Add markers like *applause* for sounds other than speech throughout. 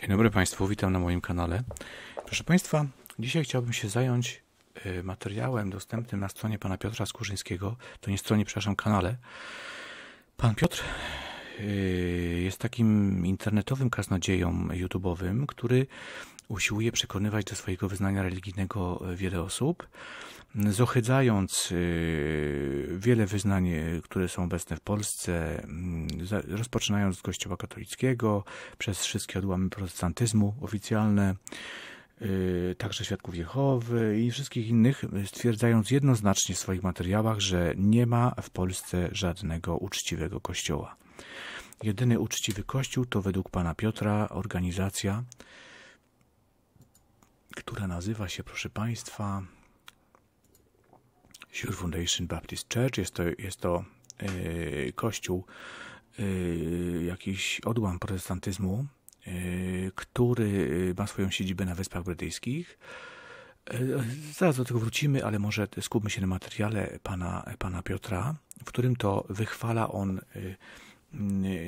Dzień dobry Państwu, witam na moim kanale. Proszę Państwa, dzisiaj chciałbym się zająć y, materiałem dostępnym na stronie pana Piotra Skórzyńskiego, to nie stronie, przepraszam, kanale. Pan Piotr y, jest takim internetowym kaznodzieją YouTube'owym, który usiłuje przekonywać do swojego wyznania religijnego e, wiele osób, zohydzając e, wiele wyznań, e, które są obecne w Polsce, rozpoczynając od Kościoła katolickiego, przez wszystkie odłamy protestantyzmu oficjalne, także Świadków Jehowy i wszystkich innych, stwierdzając jednoznacznie w swoich materiałach, że nie ma w Polsce żadnego uczciwego kościoła. Jedyny uczciwy kościół to według pana Piotra organizacja, która nazywa się, proszę Państwa, Sure Foundation Baptist Church. Jest to, jest to yy, kościół, yy, jakiś odłam protestantyzmu, yy, który ma swoją siedzibę na Wyspach Brytyjskich. Zaraz do tego wrócimy, ale może skupmy się na materiale pana, pana Piotra, w którym to wychwala on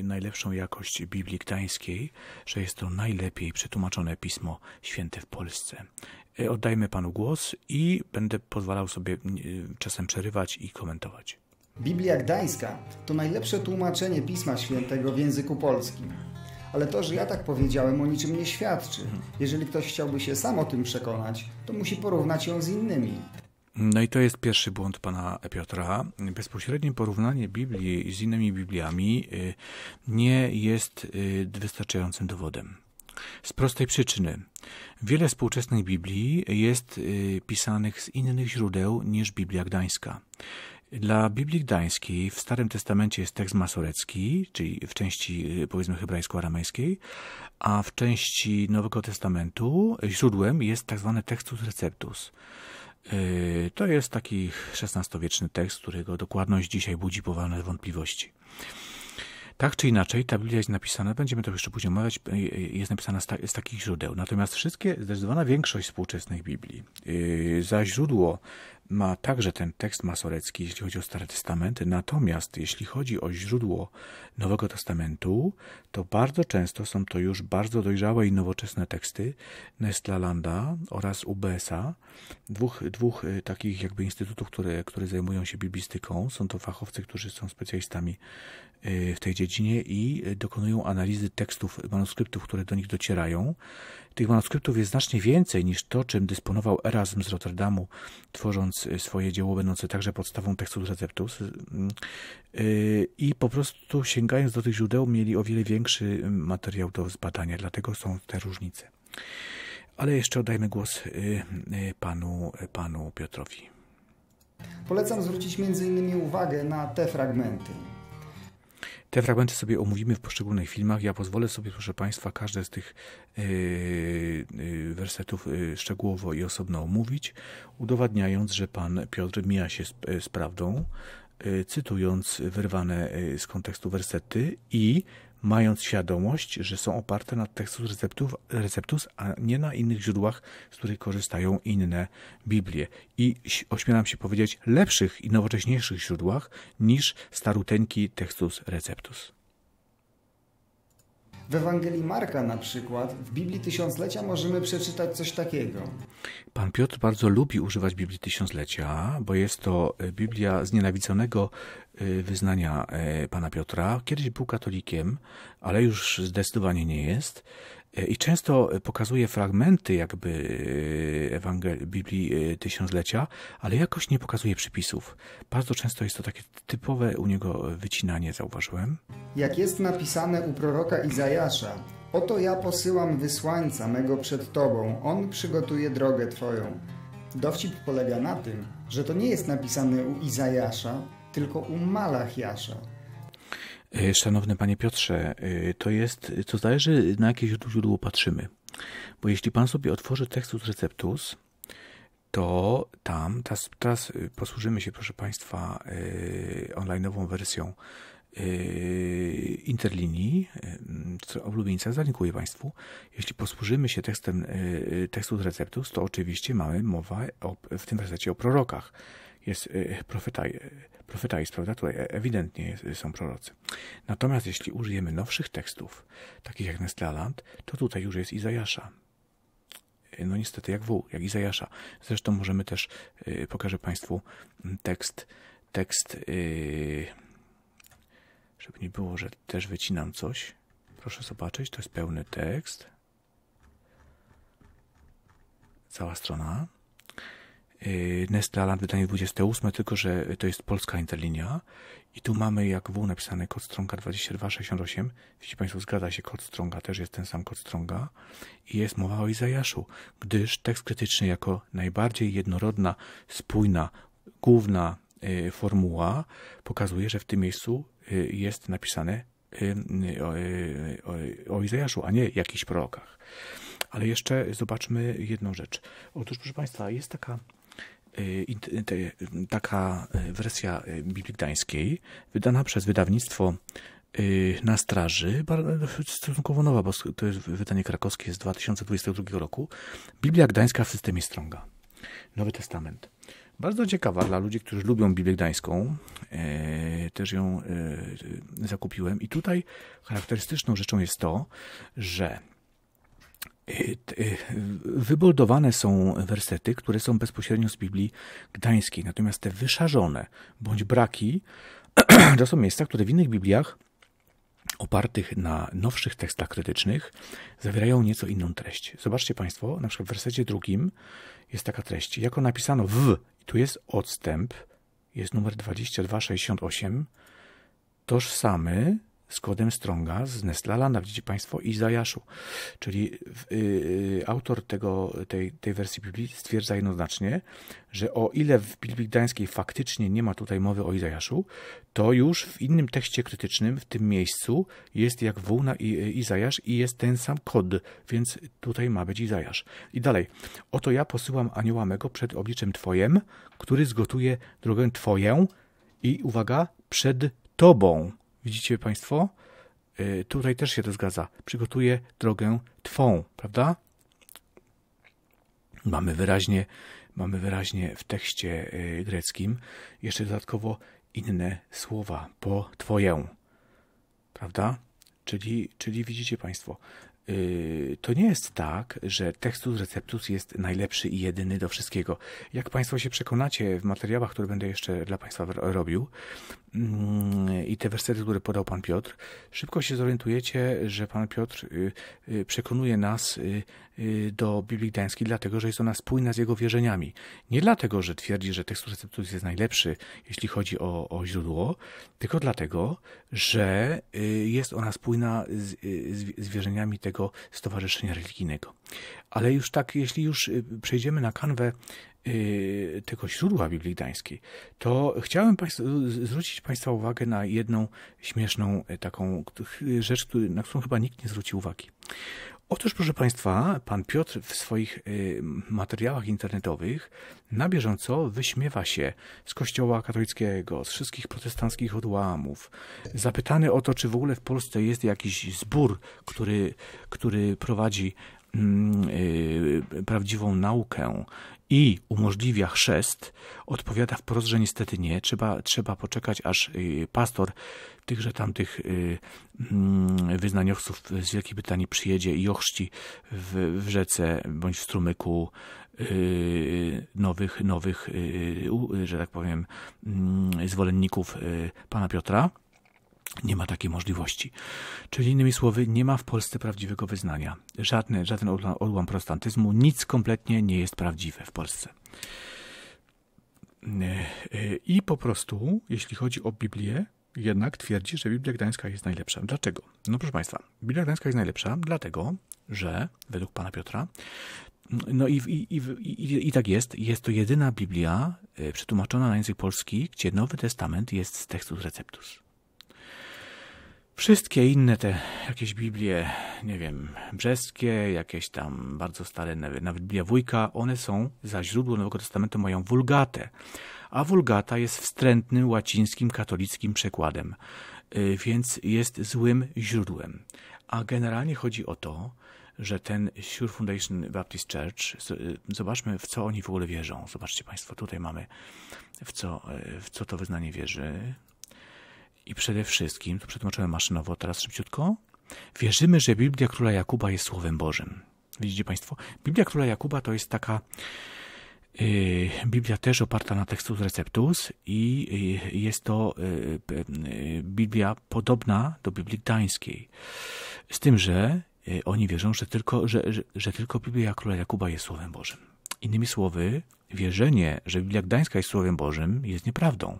najlepszą jakość Biblii Gdańskiej, że jest to najlepiej przetłumaczone Pismo Święte w Polsce. E, oddajmy Panu głos i będę pozwalał sobie e, czasem przerywać i komentować. Biblia Gdańska to najlepsze tłumaczenie Pisma Świętego w języku polskim. Ale to, że ja tak powiedziałem, o niczym nie świadczy. Jeżeli ktoś chciałby się sam o tym przekonać, to musi porównać ją z innymi. No i to jest pierwszy błąd pana Piotra. Bezpośrednie porównanie Biblii z innymi Bibliami y, nie jest y, wystarczającym dowodem. Z prostej przyczyny. Wiele współczesnych Biblii jest y, pisanych z innych źródeł niż Biblia Gdańska. Dla Biblii Gdańskiej w Starym Testamencie jest tekst masorecki, czyli w części powiedzmy hebrajsko-aramejskiej, a w części Nowego Testamentu źródłem jest tzw. Tak textus receptus. Y, to jest taki XVI-wieczny tekst, którego dokładność dzisiaj budzi poważne wątpliwości. Tak czy inaczej, ta Biblia jest napisana, będziemy to jeszcze później omawiać, e, e, jest napisana z, ta, z takich źródeł. Natomiast wszystkie, zdecydowana większość współczesnych Biblii, yy, za źródło ma także ten tekst masorecki, jeśli chodzi o Stary Testament. Natomiast jeśli chodzi o źródło Nowego Testamentu, to bardzo często są to już bardzo dojrzałe i nowoczesne teksty Nestlalanda oraz UBS-a, dwóch, dwóch takich jakby instytutów, które, które zajmują się biblistyką. Są to fachowcy, którzy są specjalistami Y, w tej dziedzinie i dokonują analizy tekstów, manuskryptów, które do nich docierają. Tych manuskryptów jest znacznie więcej niż to, czym dysponował Erasm z Rotterdamu, tworząc y, swoje dzieło będące także podstawą tekstu receptus. Y, I po prostu sięgając do tych źródeł, mieli o wiele większy materiał do zbadania, dlatego są te różnice. Ale jeszcze oddajmy głos panu, panu Piotrowi. Polecam zwrócić między innymi uwagę na te fragmenty. Te fragmenty sobie omówimy w poszczególnych filmach. Ja pozwolę sobie, proszę Państwa, każde z tych e, e, wersetów e, szczegółowo i osobno omówić, udowadniając, że Pan Piotr mija się z, z prawdą, Y, cytując wyrwane y, z kontekstu wersety i mając świadomość, że są oparte na tekstu receptów, receptus, a nie na innych źródłach, z których korzystają inne Biblie. I ośmielam się powiedzieć, lepszych i nowocześniejszych źródłach niż staruteńki tekstus receptus. W Ewangelii Marka na przykład, w Biblii Tysiąclecia możemy przeczytać coś takiego. Pan Piotr bardzo lubi używać Biblii Tysiąclecia, bo jest to e, Biblia znienawidzonego e, wyznania e, pana Piotra. Kiedyś był katolikiem, ale już zdecydowanie nie jest. E, I często e, pokazuje fragmenty jakby e, Ewangel- Biblii Tysiąclecia, ale jakoś nie pokazuje przypisów. Bardzo często jest to takie typowe u niego wycinanie, zauważyłem. Jak jest napisane u proroka Izajasza, oto ja posyłam wysłańca mego przed tobą, on przygotuje drogę twoją. Dowcip polega na tym, że to nie jest napisane u Izajasza, tylko u Malachiasza. E, szanowny panie Piotrze, e, to jest, to zależy na jakie źródło patrzymy. Bo jeśli pan sobie otworzy tekstus Receptus, to tam, teraz, teraz e, posłużymy się, proszę państwa, onlineową wersją interlinii ulubieńca zalinkuję Państwu. Jeśli posłużymy się tekstem tekstus receptus, to oczywiście mamy mowę o, w tym wersecie o prorokach jest profetaj, y, profetajstw, y, prawda? Tutaj e, ewidentnie y, są prorocy. Natomiast jeśli użyjemy nowszych tekstów, takich jak Nestlaland, to tutaj już jest Izajasza. No niestety jak wół, jak Izajasza. Zresztą możemy też, pokażę Państwu mm, tekst, tekst, żeby nie było, że też wycinam coś. Proszę zobaczyć, to jest pełny tekst. Cała strona. Yy, Nestle Aland wydanie 28, tylko że to jest polska interlinia i tu mamy jak W napisane kod stronga 2268. Widzicie Państwo zgadza się, kod stronga też jest ten sam kod stronga i jest mowa o Izajaszu, gdyż tekst krytyczny jako najbardziej jednorodna, spójna, główna yy, formuła pokazuje, że w tym miejscu yy, jest napisane o, o, o Izajaszu, a nie jakichś prorokach. Ale jeszcze zobaczmy jedną rzecz. Otóż, proszę Państwa, jest taka Y, taka y, wersja y, Biblii Gdańskiej, wydana przez wydawnictwo na straży, stosunkowo nowa, bo to jest wydanie krakowskie z 2022 roku, Biblia Gdańska w systemie Stronga. Nowy Testament. Bardzo ciekawa dla ludzi, którzy lubią Biblię Gdańską. E, też ją e, zakupiłem. I tutaj charakterystyczną rzeczą jest to, że Y, y, Wyboldowane są wersety, które są bezpośrednio z Biblii Gdańskiej, natomiast te wyszarzone bądź braki *clears throat* to są miejsca, które w innych Bibliach opartych na nowszych tekstach krytycznych zawierają nieco inną treść. Zobaczcie Państwo, na przykład w wersecie drugim jest taka treść. Jako napisano w, tu jest odstęp, jest numer 2268, tożsamy z kodem Stronga z Nestlelanda, widzicie Państwo, i Zajaszu. Czyli yy, autor tego, tej, tej wersji Biblii stwierdza jednoznacznie, że o ile w Biblii Gdańskiej faktycznie nie ma tutaj mowy o Izajaszu, to już w innym tekście krytycznym, w tym miejscu, jest jak wół na y, Izajasz i jest ten sam kod, więc tutaj ma być Izajasz. I dalej. Oto ja posyłam anioła mego przed obliczem Twojem, który zgotuje drogę Twoją i, uwaga, przed Tobą Widzicie Państwo? Y, tutaj też się to zgadza. Przygotuję drogę Twą, prawda? Mamy wyraźnie, mamy wyraźnie w tekście y, greckim jeszcze dodatkowo inne słowa po twoją, prawda? Czyli, czyli widzicie Państwo, y, to nie jest tak, że tekstus receptus jest najlepszy i jedyny do wszystkiego. Jak Państwo się przekonacie w materiałach, które będę jeszcze dla Państwa robił, Mm, i te wersety, które podał Pan Piotr, szybko się zorientujecie, że Pan Piotr y, y, przekonuje nas y, do Biblii Gdańskiej, dlatego że jest ona spójna z jego wierzeniami. Nie dlatego, że twierdzi, że tekst receptus jest najlepszy, jeśli chodzi o, o źródło, tylko dlatego, że jest ona spójna z, z, z wierzeniami tego stowarzyszenia religijnego ale już tak, jeśli już y, przejdziemy na kanwę y, tego źródła Biblii Gdańskiej, to chciałem państw, zwrócić Państwa uwagę na jedną śmieszną y, taką rzecz, na którą chyba nikt nie zwrócił uwagi. Otóż, proszę Państwa, pan Piotr w swoich materiałach internetowych na bieżąco wyśmiewa się z Kościoła katolickiego, z wszystkich protestanckich odłamów. Zapytany o to, czy w ogóle w Polsce jest jakiś zbór, który, który prowadzi Mm, y, prawdziwą naukę i umożliwia chrzest, odpowiada wprost, że niestety nie. Trzeba, trzeba poczekać, aż y, pastor tychże tamtych y, mm, wyznaniowców z Wielkiej Brytanii przyjedzie i ochrzci w, w rzece bądź w strumyku nowych, nowych, że tak powiem, mm, zwolenników pana Piotra. Nie ma takiej możliwości. Czyli innymi słowy, nie ma w Polsce prawdziwego wyznania. Żadny, żaden odłam protestantyzmu, nic kompletnie nie jest prawdziwe w Polsce. E, e, I po prostu, jeśli chodzi o Biblię, jednak twierdzi, że Biblia Gdańska jest najlepsza. Dlaczego? No proszę Państwa, Biblia Gdańska jest najlepsza dlatego, że według pana Piotra, no i, i, i, i tak jest, jest to jedyna Biblia e, przetłumaczona na język polski, gdzie Nowy Testament jest z tekstu receptus. Wszystkie inne te jakieś Biblie, nie wiem, brzeskie, jakieś tam bardzo stare, nawet Biblia Wójka, one są za źródło Nowego Testamentu mają wulgatę. A wulgata jest wstrętnym łacińskim katolickim przekładem, y, więc jest złym źródłem. A generalnie chodzi o to, że ten Sure Foundation Baptist Church, y, zobaczmy w co oni w ogóle wierzą. Zobaczcie Państwo, tutaj mamy w co, y, w co to wyznanie wierzy. I przede wszystkim, to przetłumaczyłem maszynowo teraz szybciutko, wierzymy, że Biblia Króla Jakuba jest Słowem Bożym. Widzicie Państwo, Biblia Króla Jakuba to jest taka yy, Biblia też oparta na Textus Receptus i yy, jest to yy, Biblia podobna do Biblii Gdańskiej. Z tym, że y, oni wierzą, że tylko, że, że, że tylko Biblia Króla Jakuba jest Słowem Bożym. Innymi słowy, wierzenie, że Biblia Gdańska jest Słowem Bożym jest nieprawdą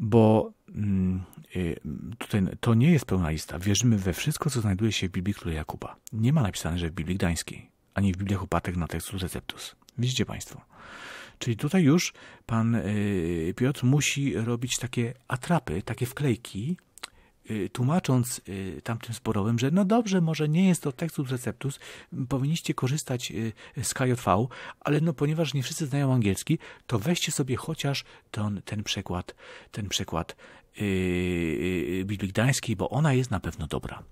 bo mm, y, tutaj to nie jest pełna lista. Wierzymy we wszystko, co znajduje się w Biblii Króla Jakuba. Nie ma napisane, że w Biblii Gdańskiej, ani w Bibliach Opatek na tekstu Receptus. Widzicie Państwo. Czyli tutaj już pan y, Piotr musi robić takie atrapy, takie wklejki, Y, tłumacząc y, tamtym sporowym, że no dobrze, może nie jest to tekstus receptus, powinniście korzystać y, z KJV, ale no ponieważ nie wszyscy znają angielski, to weźcie sobie chociaż ten, ten przekład, ten przekład Biblii Gdańskiej, bo ona jest na pewno dobra.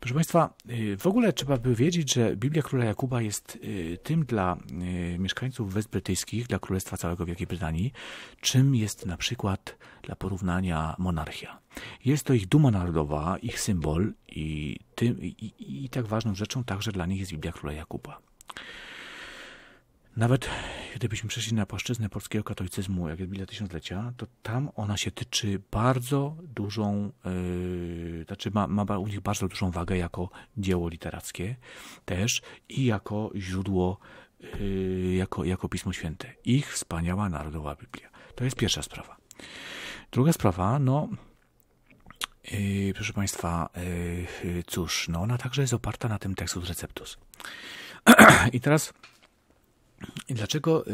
Proszę Państwa, y, w ogóle trzeba by wiedzieć, że Biblia Króla Jakuba jest y, tym dla y, mieszkańców Wysp Brytyjskich, dla Królestwa całego Wielkiej Brytanii, czym jest na przykład dla porównania monarchia. Jest to ich duma narodowa, ich symbol i, tym, i, i tak ważną rzeczą także dla nich jest Biblia Króla Jakuba. Nawet gdybyśmy przeszli na płaszczyznę polskiego katolicyzmu, jak Biblia Tysiąclecia, to tam ona się tyczy bardzo dużą, yy, znaczy ma, ma u nich bardzo dużą wagę jako dzieło literackie też i jako źródło, yy, jako, jako Pismo Święte. Ich wspaniała narodowa Biblia. To jest pierwsza sprawa. Druga sprawa, no, yy, proszę Państwa, yy, cóż, no ona także jest oparta na tym tekstu receptus. *clears throat* I teraz i dlaczego y,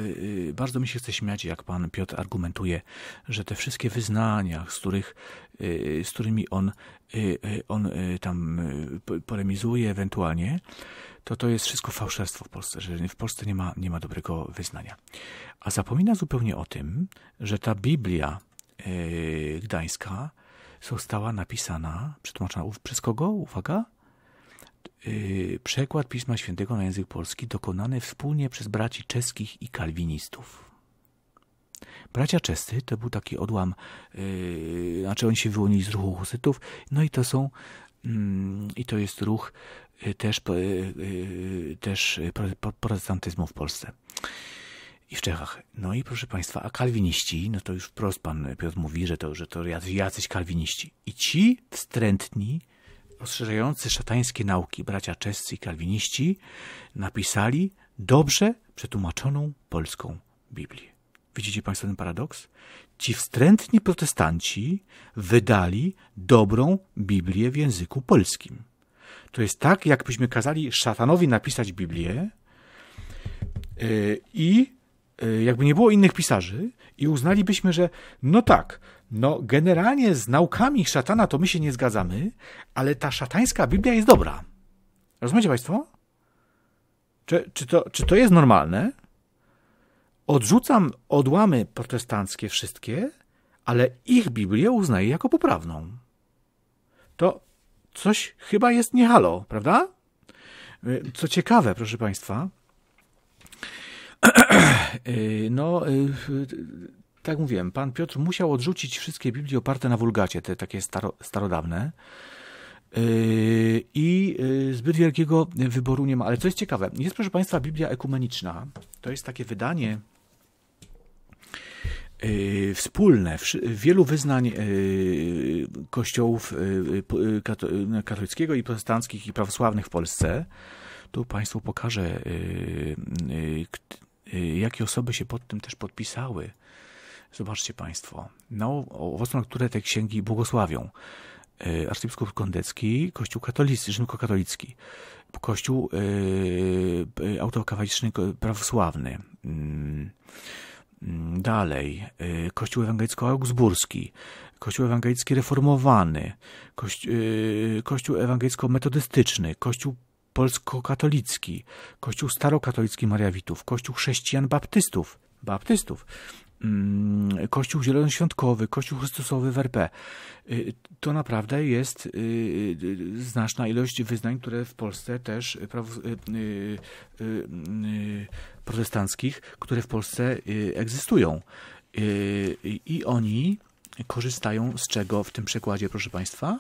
y, bardzo mi się chce śmiać, jak pan Piotr argumentuje, że te wszystkie wyznania, z, których, y, z którymi on, on tam polemizuje ewentualnie, to to jest wszystko fałszerstwo w Polsce, że w Polsce nie ma, nie ma dobrego wyznania. A zapomina zupełnie o tym, że ta Biblia gdańska została napisana, przetłumaczona przez kogo? Uwaga, Y, przekład Pisma Świętego na język polski dokonany wspólnie przez braci czeskich i kalwinistów. Bracia czescy to był taki odłam, yy, znaczy oni się wyłonili z ruchu husytów, no i to są, mm, i to jest ruch y, też, y, też protestantyzmu w Polsce i w Czechach. No i proszę Państwa, a kalwiniści, no to już wprost Pan Piotr mówi, że to, że to jacyś kalwiniści. I ci wstrętni, rozszerzający szatańskie nauki bracia czescy i kalwiniści napisali dobrze przetłumaczoną polską Biblię. Widzicie Państwo ten paradoks? Ci wstrętni protestanci wydali dobrą Biblię w języku polskim. To jest tak, jakbyśmy kazali szatanowi napisać Biblię y, i E, jakby nie było innych pisarzy i uznalibyśmy, że no tak, no generalnie z naukami szatana to my się nie zgadzamy, ale ta szatańska Biblia jest dobra. Rozumiecie Państwo? Czy, czy, to, czy to jest normalne? Odrzucam odłamy protestanckie wszystkie, ale ich Biblię uznaję jako poprawną. To coś chyba jest niehalo, prawda? E, co ciekawe, proszę Państwa, *clears throat* Y, no, y, tak mówiłem, pan Piotr musiał odrzucić wszystkie Biblii oparte na wulgacie, te takie staro, starodawne. Y, I zbyt wielkiego wyboru nie ma. Ale co jest ciekawe, jest proszę Państwa Biblia Ekumeniczna. To jest takie wydanie wspólne wielu wyznań kościołów katolickiego i protestanckich i prawosławnych w Polsce. Tu Państwu pokażę Y, jakie osoby się pod tym też podpisały. Zobaczcie Państwo, no, owoce, na które te księgi błogosławią. Y, arcybiskup Kondecki, Kościół katolicki, rzymskokatolicki, Kościół yy, autokawaliczny prawosławny, mm, mm, dalej y, Kościół ewangelicko-augsburski, Kościół ewangelicki reformowany, Kościół, Kościół ewangelicko-metodystyczny, Kościół polsko-katolicki, kościół starokatolicki Mariawitów, kościół chrześcijan baptystów, baptystów, mm, Kościół Zielonoświątkowy, Kościół Chrystusowy w RP. Y, to naprawdę jest y, y, znaczna ilość wyznań, które w Polsce też protestanckich, które w Polsce egzystują. I oni korzystają z czego w tym przekładzie, proszę Państwa?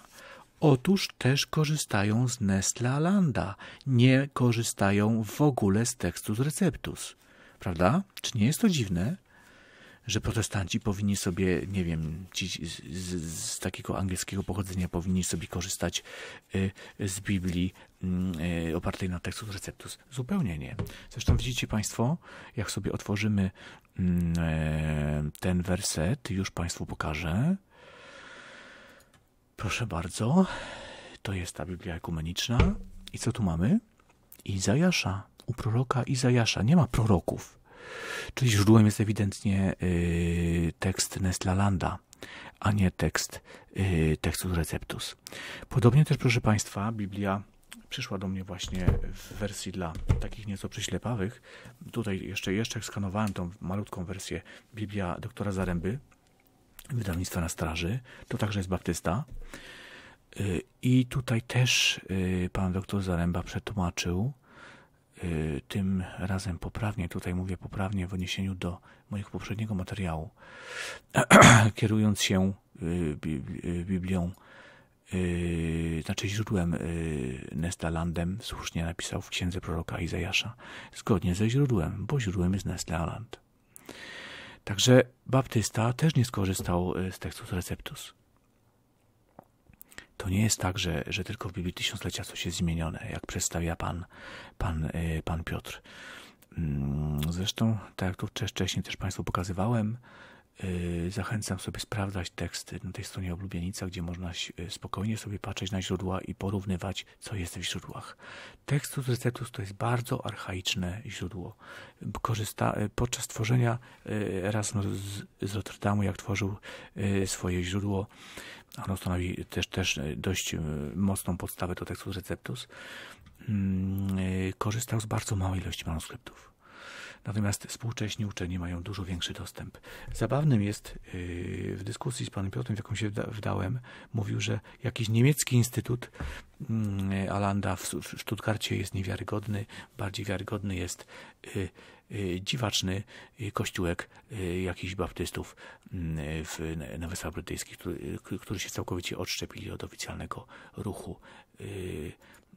Otóż też korzystają z Nestle Alanda, nie korzystają w ogóle z z Receptus. Prawda? Czy nie jest to dziwne? że protestanci powinni sobie, nie wiem, ci z, z, z takiego angielskiego pochodzenia powinni sobie korzystać y, z Biblii y, opartej na tekstu receptus. Zupełnie nie. Zresztą widzicie Państwo, jak sobie otworzymy y, ten werset, już Państwu pokażę. Proszę bardzo, to jest ta Biblia ekumeniczna. I co tu mamy? Izajasza. U proroka Izajasza nie ma proroków. Czyli źródłem jest ewidentnie yy, tekst Nestlalanda, a nie tekst yy, Receptus. Podobnie też, proszę Państwa, Biblia przyszła do mnie właśnie w wersji dla takich nieco przyślepawych. Tutaj jeszcze, jeszcze skanowałem tą malutką wersję Biblia doktora Zaręby, wydawnictwa na straży, to także jest baptysta. Y, I tutaj też y, pan doktor Zaręba przetłumaczył, y, tym razem poprawnie, tutaj mówię poprawnie w odniesieniu do mojego poprzedniego materiału, *clears throat* kierując się Biblią, znaczy źródłem Nestalandem, słusznie napisał w księdze proroka Izajasza, zgodnie ze źródłem, bo źródłem jest Nestaland. Także baptysta też nie skorzystał e, z tekstu receptus. To nie jest tak, że, że tylko w Biblii Tysiąclecia coś jest zmienione, jak przedstawia pan, pan, e, pan Piotr. Mm, zresztą, tak jak tu wcześniej też Państwu pokazywałem, Y, zachęcam sobie sprawdzać teksty na tej stronie oblubienica, gdzie można y, spokojnie sobie patrzeć na źródła i porównywać, co jest w źródłach. Tekstus receptus to jest bardzo archaiczne źródło. Korzysta, y, podczas tworzenia Erasmus z Rotterdamu, jak tworzył swoje źródło, ono stanowi też, też dość mocną podstawę do tekstus receptus, mm, korzystał z bardzo małej ilości manuskryptów Natomiast współcześni uczeni mają dużo większy dostęp. Zabawnym jest yy, w dyskusji z panem Piotrem, w jaką się wdałem, mówił, że jakiś niemiecki instytut mm, Alanda w Stuttgarcie jest niewiarygodny, bardziej wiarygodny jest yy, yy, dziwaczny kościółek jakichś baptystów w, na Wyspach Brytyjskich, którzy się całkowicie odszczepili od oficjalnego ruchu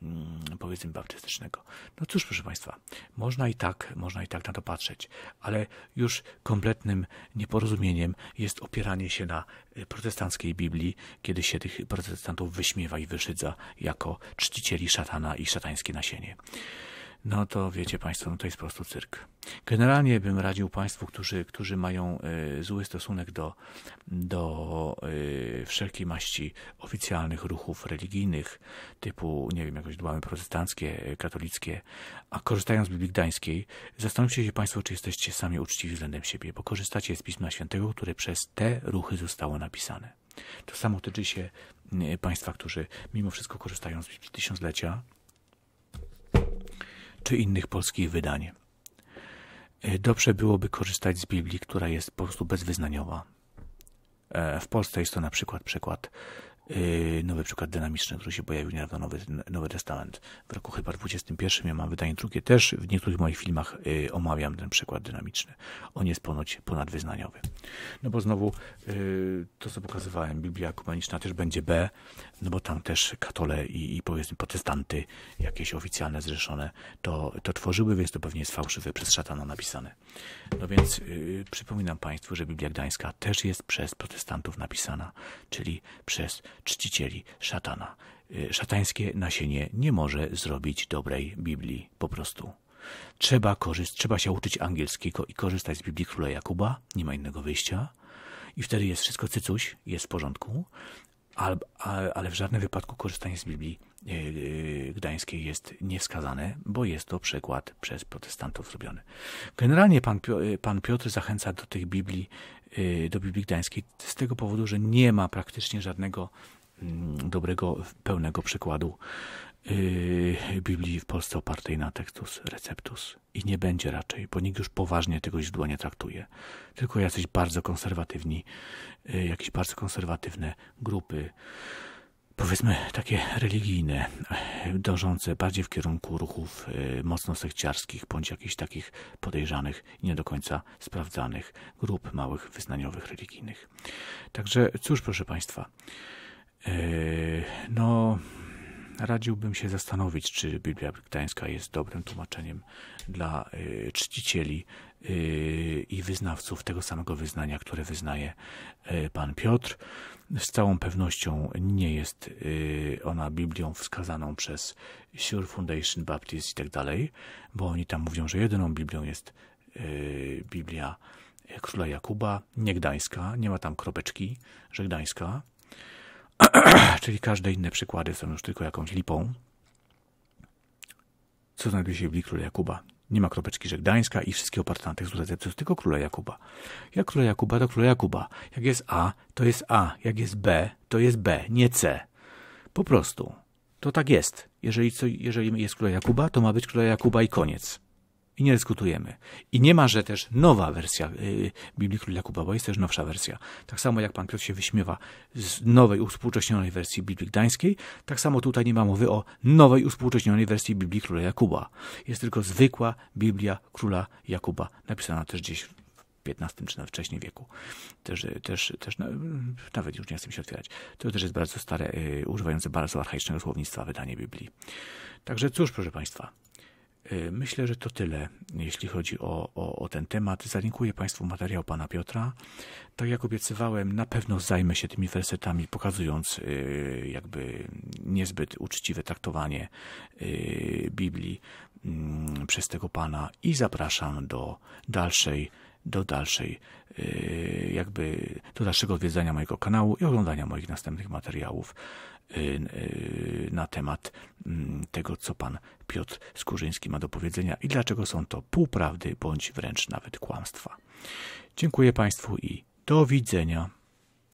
Mm, powiedzmy baptystycznego. No cóż, proszę Państwa, można i tak, można i tak na to patrzeć, ale już kompletnym nieporozumieniem jest opieranie się na y, protestanckiej Biblii, kiedy się tych protestantów wyśmiewa i wyszydza jako czcicieli szatana i szatańskie nasienie no to wiecie Państwo, no to jest po prostu cyrk. Generalnie bym radził Państwu, którzy, którzy mają y, zły stosunek do, do y, wszelkiej maści oficjalnych ruchów religijnych, typu, nie wiem, jakoś dłamy protestanckie, katolickie, a korzystają z Biblii Gdańskiej, zastanówcie się Państwo, czy jesteście sami uczciwi względem siebie, bo korzystacie z Pisma Świętego, które przez te ruchy zostało napisane. To samo tyczy się y, Państwa, którzy mimo wszystko korzystają z Biblii Tysiąclecia, czy innych polskich wydań. E, dobrze byłoby korzystać z Biblii, która jest po prostu bezwyznaniowa. E, w Polsce jest to na przykład przykład Yy, nowy przykład dynamiczny, który się pojawił niedawno, Nowy, Nowy Testament. W roku chyba 21 ja mam wydanie drugie też. W niektórych moich filmach yy, omawiam ten przykład dynamiczny. On jest ponoć ponadwyznaniowy. No bo znowu yy, to, co pokazywałem, Biblia Ekumeniczna też będzie B, no bo tam też katole i, i powiedzmy protestanty, jakieś oficjalne, zrzeszone, to, to tworzyły, więc to pewnie jest fałszywe, przez szatana napisane. No więc przypominam Państwu, że Biblia Gdańska też jest przez protestantów napisana, czyli przez czcicieli szatana. Y, szatańskie nasienie nie może zrobić dobrej Biblii po prostu. Trzeba, korzyst, trzeba się uczyć angielskiego i korzystać z Biblii Króla Jakuba, nie ma innego wyjścia. I wtedy jest wszystko cycuś, jest w porządku, ale, ale w żadnym wypadku korzystanie z Biblii y, y, Gdańskiej jest niewskazane, bo jest to przekład przez protestantów zrobiony. Generalnie pan, Piotr zachęca do tych Biblii Y, do Biblii Gdańskiej z tego powodu, że nie ma praktycznie żadnego mm, dobrego, pełnego przykładu y, Biblii w Polsce opartej na Textus Receptus. I nie będzie raczej, bo nikt już poważnie tego źródła nie traktuje. Tylko jacyś bardzo konserwatywni, y, jakieś bardzo konserwatywne grupy powiedzmy takie religijne, e, dążące bardziej w kierunku ruchów e, mocno sekciarskich, bądź jakichś takich podejrzanych i nie do końca sprawdzanych grup małych wyznaniowych religijnych. Także cóż, proszę Państwa, e, no radziłbym się zastanowić, czy Biblia Brytańska jest dobrym tłumaczeniem dla czcicieli Yy, i wyznawców tego samego wyznania, które wyznaje yy, pan Piotr. Z całą pewnością nie jest yy, ona Biblią wskazaną przez Sure Foundation, Baptist i tak dalej, bo oni tam mówią, że jedyną Biblią jest Biblia króla Jakuba, nie Gdańska, nie ma tam kropeczki, że Gdańska. *clears throat* Czyli każde inne przykłady są już tylko jakąś lipą. Co znajduje się w Biblii króla Jakuba? Nie ma kropeczki, że Gdańska i wszystkie oparte na tekstu receptus, tylko króla Jakuba. Jak króla Jakuba, to króla Jakuba. Jak jest A, to jest A. Jak jest B, to jest B, nie C. Po prostu. To tak jest. Jeżeli, co, jeżeli jest króla Jakuba, to ma być króla Jakuba i koniec i nie dyskutujemy. I nie ma, że też nowa wersja y, Biblii Króla Jakuba bo jest też nowsza wersja. Tak samo jak pan Piotr się wyśmiewa z nowej, uspółcześnionej wersji Biblii Gdańskiej, tak samo tutaj nie ma mowy o nowej, uspółcześnionej wersji Biblii Króla Jakuba. Jest tylko zwykła Biblia Króla Jakuba, napisana też gdzieś w XV czy na wcześniej wieku. Też, też, też no, nawet już nie chcę się otwierać. To też jest bardzo stare, y, używające bardzo archaicznego słownictwa wydanie Biblii. Także cóż, proszę Państwa, Y, myślę, że to tyle, jeśli chodzi o, o, o, ten temat. Zalinkuję Państwu materiał pana Piotra. Tak jak obiecywałem, na pewno zajmę się tymi wersetami, pokazując y, jakby niezbyt uczciwe traktowanie y, Biblii mm, przez tego pana i zapraszam do dalszej do dalszej, jakby do dalszego odwiedzania mojego kanału i oglądania moich następnych materiałów. Y, y, na temat mm, tego, co pan Piotr Skurzyński ma do powiedzenia i dlaczego są to półprawdy bądź wręcz nawet kłamstwa. Dziękuję Państwu i do widzenia.